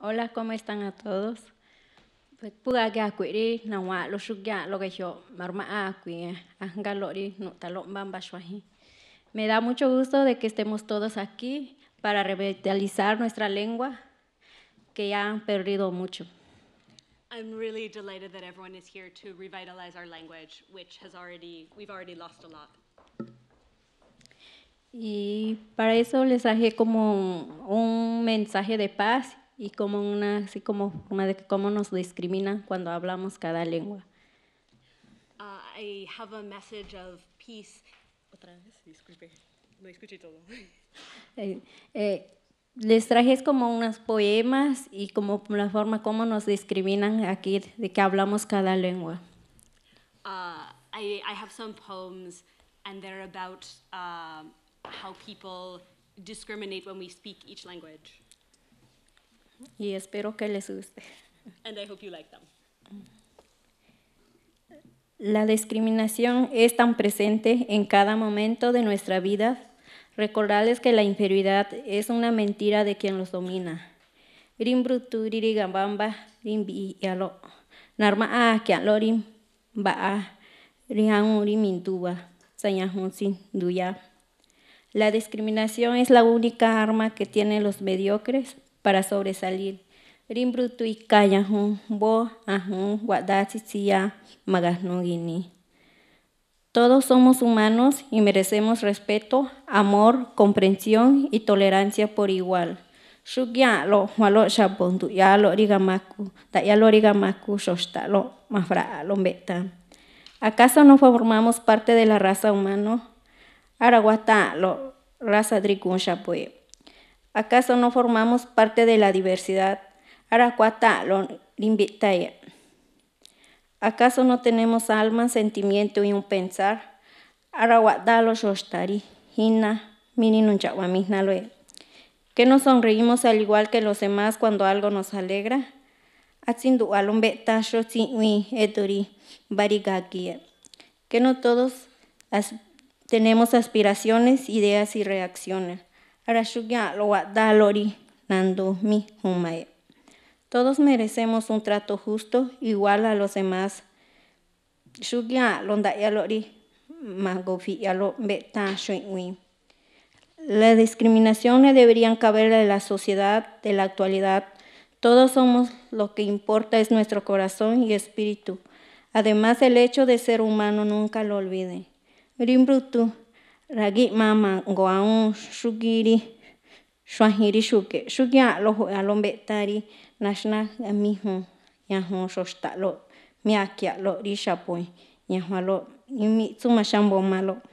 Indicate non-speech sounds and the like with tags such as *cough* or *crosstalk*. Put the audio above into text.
Hola, ¿cómo están a todos? puga pues, que acuiri, na lo shugya lo que yo marma acui, ah, angalori, no talón bamba shuahi. Me da mucho gusto de que estemos todos aquí para revitalizar nuestra lengua que ya han perdido mucho. I'm really delighted that everyone is here to revitalize our language, which has already, we've already lost a lot. Y para eso les traje como un mensaje de paz y como una, así como una de cómo nos discriminan cuando hablamos cada lengua. Ah, I have a message of peace. Otra vez, disculpe, no escuché todo. *laughs* Eh, eh, les traje como unos poemas y como la forma como nos discriminan aquí de que hablamos cada lengua. Ah, I, have some poems and they're about ah, how people discriminate when we speak each language. Y espero que les guste. And I hope you like them. La discriminación es tan presente en cada momento de nuestra vida. Recordarles que la inferioridad es una mentira de quien los domina. Rimbruturi gambamba rimbi yalo. Narma a kialorim ba a rihanuri mintuba. La discriminación es la única arma que tienen los mediocres para sobresalir. bo Todos somos humanos y merecemos respeto, amor, comprensión y tolerancia por igual. ¿Acaso no formamos parte de la raza humana? Araguata lo raza dricuncha pues. ¿Acaso no formamos parte de la diversidad? Araguata, lo limbitaya. ¿Acaso no tenemos alma, sentimiento y un pensar? Araguatalo lo shostari, hina, mini loé. ¿Que no sonreímos al igual que los demás cuando algo nos alegra? que no todos tenemos aspiraciones, ideas y reacciones. Todos merecemos un trato justo, igual a los demás. La discriminación le deberían caber en la sociedad de la actualidad. Todos somos lo que importa es nuestro corazón y espíritu. Además, el hecho de ser humano nunca lo olvide. rimbrutu ragi mama ngoaun sugiri, shwahiri shuke shugia loho alombetari lombe tari nashna mihun ya hon shoshta miakia lo rishapoy ya hwa lo yumi tsuma shambo malo